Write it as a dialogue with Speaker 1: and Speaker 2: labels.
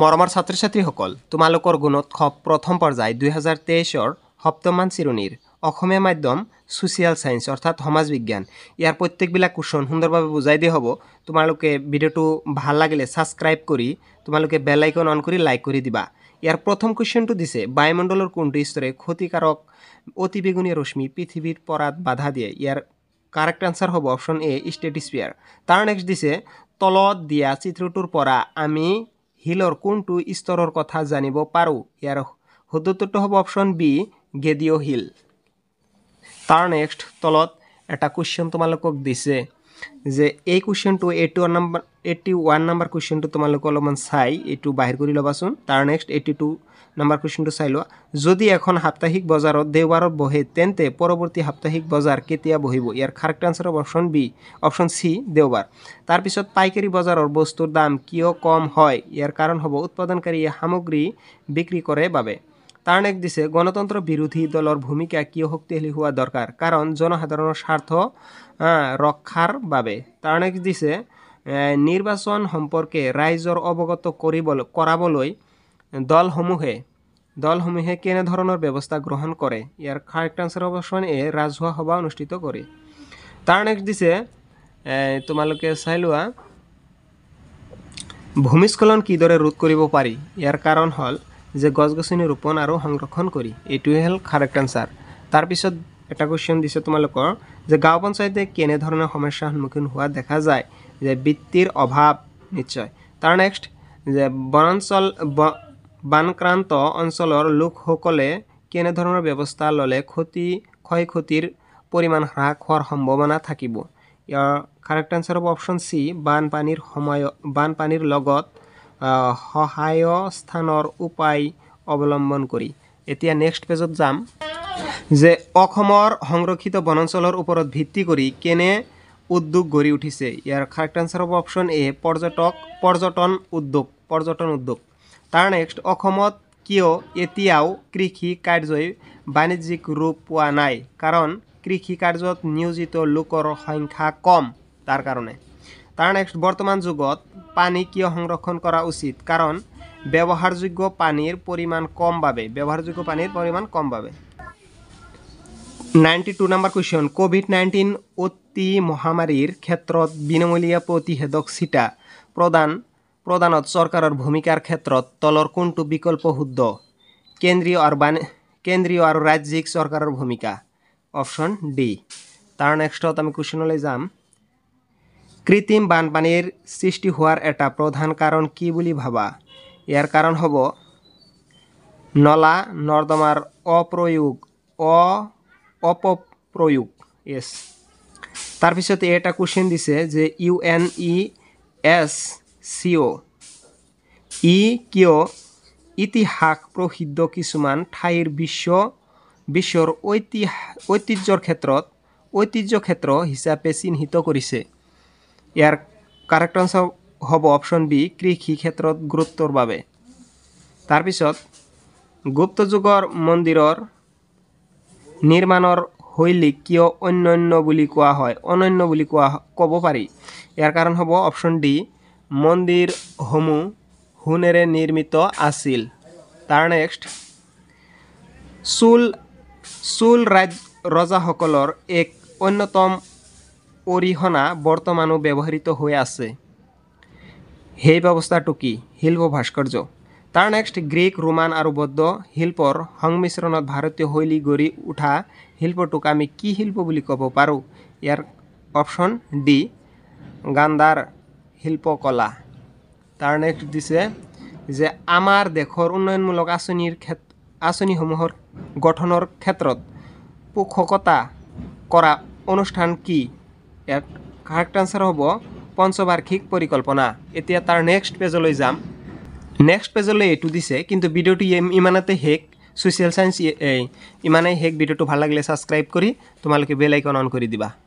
Speaker 1: মৰমৰ ছাত্ৰ ছাত্ৰীসকল তোমালোকৰ গুণোৎসৱ প্ৰথম পৰ্যায় দুহেজাৰ তেইছৰ সপ্তমান চিৰণীৰ অসমীয়া মাধ্যম ছ'চিয়েল ছায়েন্স অৰ্থাৎ সমাজ বিজ্ঞান ইয়াৰ প্ৰত্যেকবিলাক কুৱেশ্যন সুন্দৰভাৱে বুজাই দিয়া হ'ব তোমালোকে ভিডিঅ'টো ভাল লাগিলে ছাবস্ক্ৰাইব কৰি তোমালোকে বেল আইকন অন কৰি লাইক কৰি দিবা ইয়াৰ প্ৰথম কুৱেশ্যনটো দিছে বায়ুমণ্ডলৰ কোনটো স্তৰে ক্ষতিকাৰক অতিবেগুনীয় ৰশ্মি পৃথিৱীৰ পৰাত বাধা দিয়ে ইয়াৰ কাৰেক্ট আনচাৰ হ'ব অপশ্যন এ ষ্টেটিছপিয়াৰ তাৰ নেক্সট দিছে তলত দিয়া চিত্ৰটোৰ পৰা আমি হিলৰ কোনটো স্তৰৰ কথা জানিব পাৰোঁ ইয়াৰ সুদ্যোত্তৰটো হ'ব অপশ্যন বি গেডিঅ' হিল তাৰ নেক্সট তলত এটা কুৱেশ্যন তোমালোকক দিছে যে এই কুৱেশ্যনটো eighty one number eighty one number কুৱেশ্যনটো তোমালোকে অলপমান চাই এইটো বাহিৰ কৰি ল'বাচোন তাৰ নেক্সট এইটি টু নাম্বাৰ কুৱেশ্যনটো চাই লোৱা যদি এখন সাপ্তাহিক বজাৰত দেওবাৰত বহে তেন্তে পৰৱৰ্তী সাপ্তাহিক বজাৰ কেতিয়া বহিব ইয়াৰ correct answer option B option C দেওবাৰ তাৰপিছত পাইকাৰী বজাৰৰ বস্তুৰ দাম কিয় কম হয় ইয়াৰ কাৰণ হ'ব উৎপাদনকাৰীয়ে সামগ্ৰী বিক্ৰী কৰে বাবে তার্নেক দিছে গণতন্ত্ৰ বিৰোধী দলৰ ভূমিকা কিয় শক্তিশালী হোৱা দৰকাৰ কাৰণ জনসাধাৰণৰ স্বাৰ্থ ৰক্ষাৰ বাবে তাৰ্নেক দিছে নিৰ্বাচন সম্পৰ্কে ৰাইজৰ অৱগত কৰিবলৈ কৰাবলৈ দলসমূহে দলসমূহে কেনেধৰণৰ ব্যৱস্থা গ্ৰহণ কৰে ইয়াৰ কাৰেক্ট আনচাৰ অপশ্যন এ ৰাজহুৱা সভা অনুষ্ঠিত কৰে তাৰ নেক্সট দিছে তোমালোকে চাই লোৱা ভূমিস্খলন কিদৰে ৰোধ কৰিব পাৰি ইয়াৰ কাৰণ হ'ল যে গছ গছনি ৰোপণ আৰু সংৰক্ষণ কৰি এইটোৱে হ'ল কাৰেক্ট এনচাৰ তাৰপিছত এটা কুৱেশ্যন দিছে তোমালোকৰ যে গাঁও পঞ্চায়তে কেনেধৰণৰ সমস্যাৰ সন্মুখীন হোৱা দেখা যায় যে বৃত্তিৰ অভাৱ নিশ্চয় তাৰ নেক্সট যে বনাঞ্চল বানক্ৰান্ত অঞ্চলৰ লোকসকলে কেনেধৰণৰ ব্যৱস্থা ল'লে ক্ষতি ক্ষয় ক্ষতিৰ পৰিমাণ হ্ৰাস হোৱাৰ সম্ভাৱনা থাকিব ইয়াৰ কাৰেক্ট এনচাৰ হ'ব অপশ্যন চি বানপানীৰ সময় বানপানীৰ লগত সহায় স্থানৰ উপায় অৱলম্বন কৰি এতিয়া নেক্সট পেজত যাম যে অসমৰ সংৰক্ষিত বনাঞ্চলৰ ওপৰত ভিত্তি কৰি কেনে উদ্যোগ গঢ়ি উঠিছে ইয়াৰ কাৰেক্ট আনচাৰ হ'ব অপশ্যন এ পৰ্যটক পৰ্যটন উদ্যোগ পৰ্যটন উদ্যোগ তাৰ নেক্সট অসমত কিয় এতিয়াও কৃষি কাৰ্যই বাণিজ্যিক ৰূপ পোৱা নাই কাৰণ কৃষি কাৰ্যত নিয়োজিত লোকৰ সংখ্যা কম তাৰ কাৰণে তার নেক্সট বর্তমান যুগত পানি কিয় সংরক্ষণ করা উচিত কারণ ব্যবহারযোগ্য পানির পরিমাণ কম পাবে ব্যবহারযোগ্য পানির পরিমাণ কম পাবে ninety two number question Covid nineteen অতি মহামারীর ক্ষেত্ৰত বিনামূলীয়া প্ৰতিষেধক চিটা প্ৰদান প্ৰদানত চৰকাৰৰ ভূমিকাৰ ক্ষেত্ৰত তলৰ কোনটো বিকল্প শুদ্ধ কেন্দ্ৰীয় আৰু বান কেন্দ্ৰীয় আৰু ৰাজ্যিক চৰকাৰৰ ভূমিকা অপশ্যন ডি তার নেক্সটত আমি কুৱেশ্যনলৈ যাম কৃত্রিম বানপানীৰ সৃষ্টি হোৱাৰ এটা প্ৰধান কাৰণ কি বুলি ভাবা ইয়াৰ কাৰণ হ'ব নলা নৰ্দমাৰ অপ্ৰয়োগ অ অপপ্ৰয়োগ য়েছ তাৰপিছতে এটা কুৱেশ্যন দিছে যে ইউ এন ই এছ চি অ' ই কিয় ইতিহাস প্ৰসিদ্ধ কিছুমান ঠাইৰ বিশ্ব বিশ্বৰ ঐতিহ্যৰ ক্ষেত্ৰত ঐতিহ্য ক্ষেত্ৰ হিচাপে চিহ্নিত কৰিছে ইয়াৰ কাৰেক্ট আনচাৰ হ'ব অপশ্যন বি কৃষি ক্ষেত্ৰত গুৰুত্বৰ বাবে তাৰপিছত গুপ্ত যুগৰ মন্দিৰৰ নিৰ্মাণৰ শৈলীক কিয় অন্যান্য বুলি কোৱা হয় অনন্য বুলি কোৱা ক'ব পাৰি ইয়াৰ কাৰণ হ'ব অপশ্যন ডি মন্দিৰসমূহ সোণেৰে নিৰ্মিত আছিল তাৰ নেক্সট চোল চোল ৰাজ ৰজাসকলৰ এক অন্যতম অরিহণা বর্তমানেও ব্যবহৃত হয়ে আছে সেই ব্যৱস্থাটো কি শিল্প ভাস্কৰ্য তাৰ নেক্সট গ্ৰীক ৰোমান আৰু বৌদ্ধ শিল্পৰ সংমিশ্ৰণত ভাৰতীয় শৈলী গঢ়ি উঠা শিল্পটোক আমি কি শিল্প বুলি ক'ব পাৰোঁ ইয়াৰ অপশ্যন ডি গান্ধাৰ শিল্পকলা তাৰ নেক্সট দিছে যে আমাৰ দেশৰ উন্নয়নমূলক আঁচনিৰ ক্ষেত্ৰ আঁচনিসমূহৰ গঠনৰ ক্ষেত্ৰত পোষকতা কৰা অনুষ্ঠান কি ইয়াক কাৰেক্ট আনচাৰ হ'ব পঞ্চবাৰ্ষিক পৰিকল্পনা এতিয়া তাৰ নেক্সট পেজলৈ যাম নেক্সট পেজলৈ এইটো দিছে কিন্তু ভিডিঅ'টো ইমানতে শেষ ছ'চিয়েল ছায়েঞ্চ ইমানেই শেষ ভিডিঅ'টো ভাল লাগিলে ছাবস্ক্ৰাইব কৰি তোমালোকে বেল আইকন অন কৰি দিবা